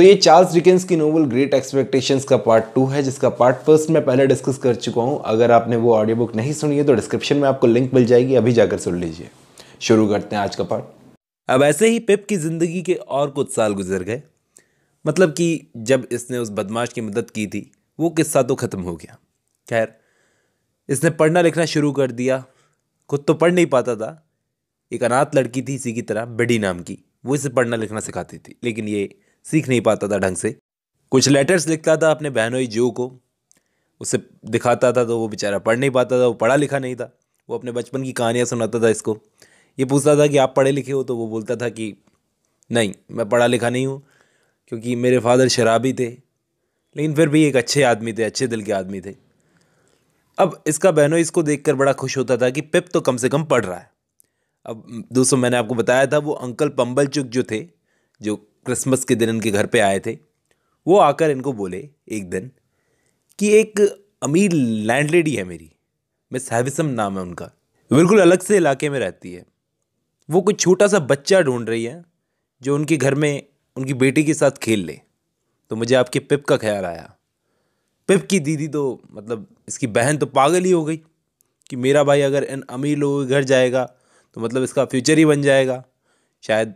तो ये Charles Dickens की नोवल ग्रेट एक्सपेक्टेशंस का पार्ट टू है जिसका पार्ट फर्स्ट मैं पहले डिस्कस कर चुका हूँ अगर आपने वो ऑडियो बुक नहीं सुनी है तो डिस्क्रिप्शन में आपको लिंक मिल जाएगी अभी जाकर सुन लीजिए शुरू करते हैं आज का पार्ट अब ऐसे ही पिप की ज़िंदगी के और कुछ साल गुजर गए मतलब कि जब इसने उस बदमाश की मदद की थी वो किस्सा तो ख़त्म हो गया खैर इसने पढ़ना लिखना शुरू कर दिया खुद तो पढ़ नहीं पाता था एक अनाथ लड़की थी इसी की तरह बेडी नाम की वो इसे पढ़ना लिखना सिखाती थी लेकिन ये सीख नहीं पाता था ढंग से कुछ लेटर्स लिखता था अपने बहनोई जू को उसे दिखाता था तो वो बेचारा पढ़ नहीं पाता था वो पढ़ा लिखा नहीं था वो अपने बचपन की कहानियाँ सुनाता था इसको ये पूछता था कि आप पढ़े लिखे हो तो वो बोलता था कि नहीं मैं पढ़ा लिखा नहीं हूँ क्योंकि मेरे फादर शराबी थे लेकिन फिर भी एक अच्छे आदमी थे अच्छे दिल के आदमी थे अब इसका बहनों इसको देखकर बड़ा खुश होता था कि पिप तो कम से कम पढ़ रहा है अब दोस्तों मैंने आपको बताया था वो अंकल पंबलचुक जो थे जो क्रिसमस के दिन इनके घर पे आए थे वो आकर इनको बोले एक दिन कि एक अमीर लैंडलेडी है मेरी मिस हैविसम नाम है उनका बिल्कुल अलग से इलाके में रहती है वो कुछ छोटा सा बच्चा ढूंढ रही है जो उनके घर में उनकी बेटी के साथ खेल ले तो मुझे आपके पिप का ख्याल आया पिप की दीदी तो मतलब इसकी बहन तो पागल ही हो गई कि मेरा भाई अगर इन अमीर लोगों के घर जाएगा तो मतलब इसका फ्यूचर ही बन जाएगा शायद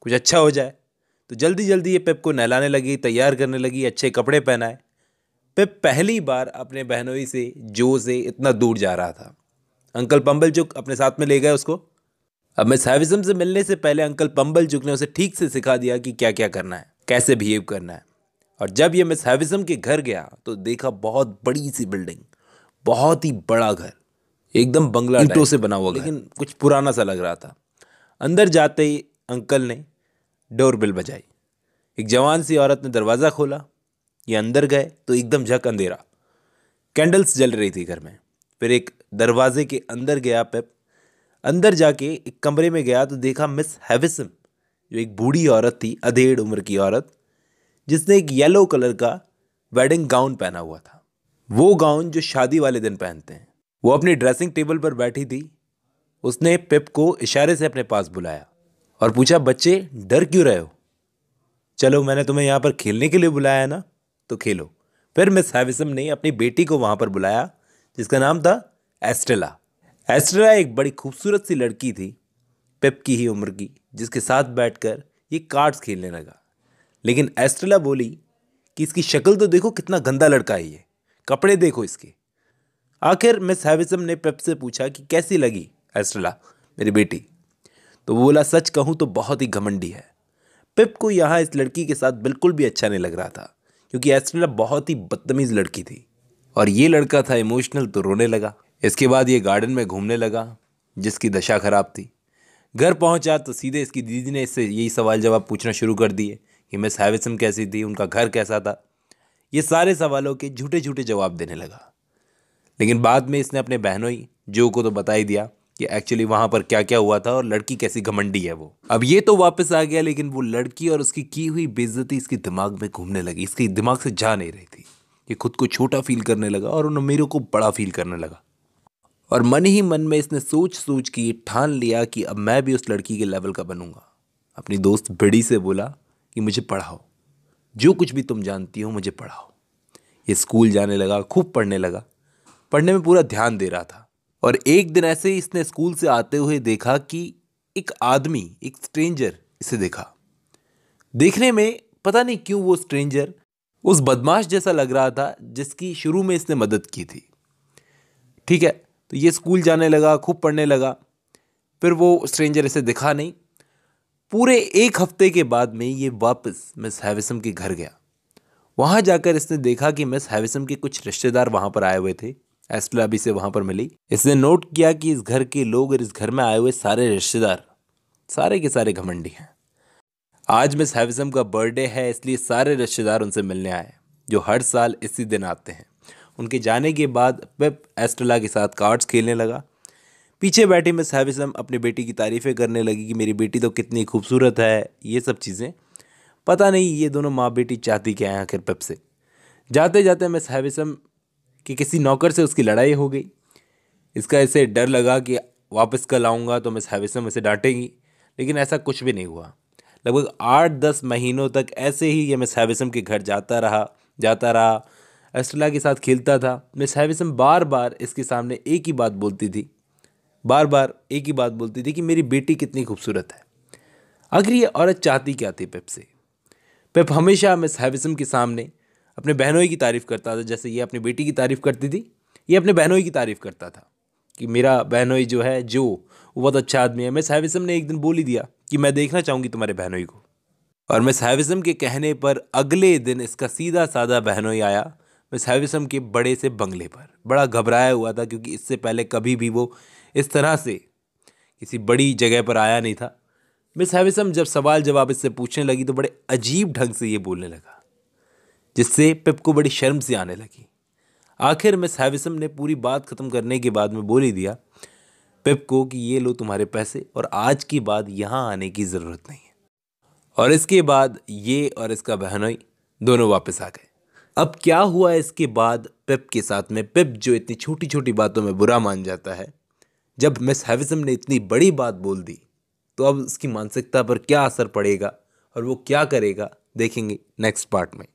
कुछ अच्छा हो जाए तो जल्दी जल्दी ये पिप को नहलाने लगी तैयार करने लगी अच्छे कपड़े पहनाए पिप पहली बार अपने बहनोई से जो से इतना दूर जा रहा था अंकल पंबल चुक अपने साथ में ले गए उसको अब मैं साविजम से मिलने से पहले अंकल पंबल चुक ने उसे ठीक से सिखा दिया कि क्या क्या करना है कैसे बिहेव करना है और जब ये मिस हैविज़म के घर गया तो देखा बहुत बड़ी सी बिल्डिंग बहुत ही बड़ा घर एकदम बंगला ईंटों से बना हुआ लेकिन कुछ पुराना सा लग रहा था अंदर जाते ही अंकल ने डोरबेल बजाई एक जवान सी औरत ने दरवाज़ा खोला ये अंदर गए तो एकदम झक अंधेरा कैंडल्स जल रही थी घर में फिर एक दरवाजे के अंदर गया पेप अंदर जाके एक कमरे में गया तो देखा मिस हैविसम जो एक बूढ़ी औरत थी अधेड़ उम्र की औरत जिसने एक येलो कलर का वेडिंग गाउन पहना हुआ था वो गाउन जो शादी वाले दिन पहनते हैं वो अपनी ड्रेसिंग टेबल पर बैठी थी उसने पिप को इशारे से अपने पास बुलाया और पूछा बच्चे डर क्यों रहे हो चलो मैंने तुम्हें यहाँ पर खेलने के लिए बुलाया है ना तो खेलो फिर मिस हैविसम ने अपनी बेटी को वहाँ पर बुलाया जिसका नाम था एस्ट्रेला एस्ट्रेला एक बड़ी खूबसूरत सी लड़की थी पेप की ही उम्र की जिसके साथ बैठकर ये कार्ड्स खेलने लगा लेकिन एस्ट्रेला बोली कि इसकी शक्ल तो देखो कितना गंदा लड़का है ये कपड़े देखो इसके आखिर मिस हैविसम ने पेप से पूछा कि कैसी लगी एस्ट्रेला मेरी बेटी तो वो बोला सच कहूँ तो बहुत ही घमंडी है पिप को यहाँ इस लड़की के साथ बिल्कुल भी अच्छा नहीं लग रहा था क्योंकि एस्ट्रेला बहुत ही बदतमीज़ लड़की थी और ये लड़का था इमोशनल तो रोने लगा इसके बाद ये गार्डन में घूमने लगा जिसकी दशा ख़राब थी घर पहुंचा तो सीधे इसकी दीदी ने इससे यही सवाल जवाब पूछना शुरू कर दिए कि मिस हैविसम कैसी थी उनका घर कैसा था ये सारे सवालों के झूठे झूठे जवाब देने लगा लेकिन बाद में इसने अपने बहनों ही जो को तो बता ही दिया कि एक्चुअली वहां पर क्या क्या हुआ था और लड़की कैसी घमंडी है वो अब ये तो वापस आ गया लेकिन वो लड़की और उसकी की हुई बेजती इसके दिमाग में घूमने लगी इसके दिमाग से जा नहीं रही थी ये खुद को छोटा फील करने लगा और उन अमीरों को बड़ा फील करने लगा और मन ही मन में इसने सोच सोच के ठान लिया कि अब मैं भी उस लड़की के लेवल का बनूंगा अपनी दोस्त बड़ी से बोला कि मुझे पढ़ाओ जो कुछ भी तुम जानती हो मुझे पढ़ाओ ये स्कूल जाने लगा खूब पढ़ने लगा पढ़ने में पूरा ध्यान दे रहा था और एक दिन ऐसे ही इसने स्कूल से आते हुए देखा कि एक आदमी एक स्ट्रेंजर इसे देखा देखने में पता नहीं क्यों वो स्ट्रेंजर उस बदमाश जैसा लग रहा था जिसकी शुरू में इसने मदद की थी ठीक है तो ये स्कूल जाने लगा खूब पढ़ने लगा फिर वो स्ट्रेंजर इसे दिखा नहीं पूरे एक हफ्ते के बाद में ये वापस मिस हैविसम के घर गया वहाँ जाकर इसने देखा कि मिस हैविसम के कुछ रिश्तेदार वहाँ पर आए हुए थे एस्ट्रा भी से वहाँ पर मिली इसने नोट किया कि इस घर के लोग और इस घर में आए हुए सारे रिश्तेदार सारे के सारे घमंडी हैं आज मिस हैविज़म का बर्थडे है इसलिए सारे रिश्तेदार उनसे मिलने आए जो हर साल इसी दिन आते हैं उनके जाने के बाद पिप एस्ट्रला के साथ कार्ड्स खेलने लगा पीछे बैठी मिस हैविसम अपनी बेटी की तारीफ़ें करने लगी कि मेरी बेटी तो कितनी खूबसूरत है ये सब चीज़ें पता नहीं ये दोनों माँ बेटी चाहती क्या है आखिर पिप से जाते जाते मिस हैविसम कि किसी नौकर से उसकी लड़ाई हो गई इसका ऐसे डर लगा कि वापस कल आऊँगा तो मिस हैविसम इसे डांटेंगी लेकिन ऐसा कुछ भी नहीं हुआ लगभग आठ दस महीनों तक ऐसे ही ये मिस हैविसम के घर जाता रहा जाता रहा एस्ट्रेला के साथ खेलता था मिस हैविसम बार बार इसके सामने एक ही बात बोलती थी बार बार एक ही बात बोलती थी कि मेरी बेटी कितनी खूबसूरत है आखिर ये औरत चाहती क्या थी पेप से पेप हमेशा मिस हैविसम के सामने अपने बहनोई की तारीफ़ करता था जैसे ये अपनी बेटी की तारीफ़ करती थी ये अपने बहनोई की तारीफ़ करता था कि मेरा बहनोई जो है जो वो बहुत अच्छा आदमी है मैं साहिब ने एक दिन बोल ही दिया कि मैं देखना चाहूँगी तुम्हारे बहनोई को और मैं साहिब के कहने पर अगले दिन इसका सीधा साधा बहनोई आया मैं हैविसम के बड़े से बंगले पर बड़ा घबराया हुआ था क्योंकि इससे पहले कभी भी वो इस तरह से किसी बड़ी जगह पर आया नहीं था मिस हैविसम जब सवाल जवाब इससे पूछने लगी तो बड़े अजीब ढंग से ये बोलने लगा जिससे पिप को बड़ी शर्म सी आने लगी आखिर मिस हैविसम ने पूरी बात ख़त्म करने के बाद में बोल ही दिया पिप को कि ये लो तुम्हारे पैसे और आज की बाद यहाँ आने की ज़रूरत नहीं है और इसके बाद ये और इसका बहनोई दोनों वापस आ गए अब क्या हुआ इसके बाद पिप के साथ में पिप जो इतनी छोटी छोटी बातों में बुरा मान जाता है जब मिस हैविसम ने इतनी बड़ी बात बोल दी तो अब उसकी मानसिकता पर क्या असर पड़ेगा और वो क्या करेगा देखेंगे नेक्स्ट पार्ट में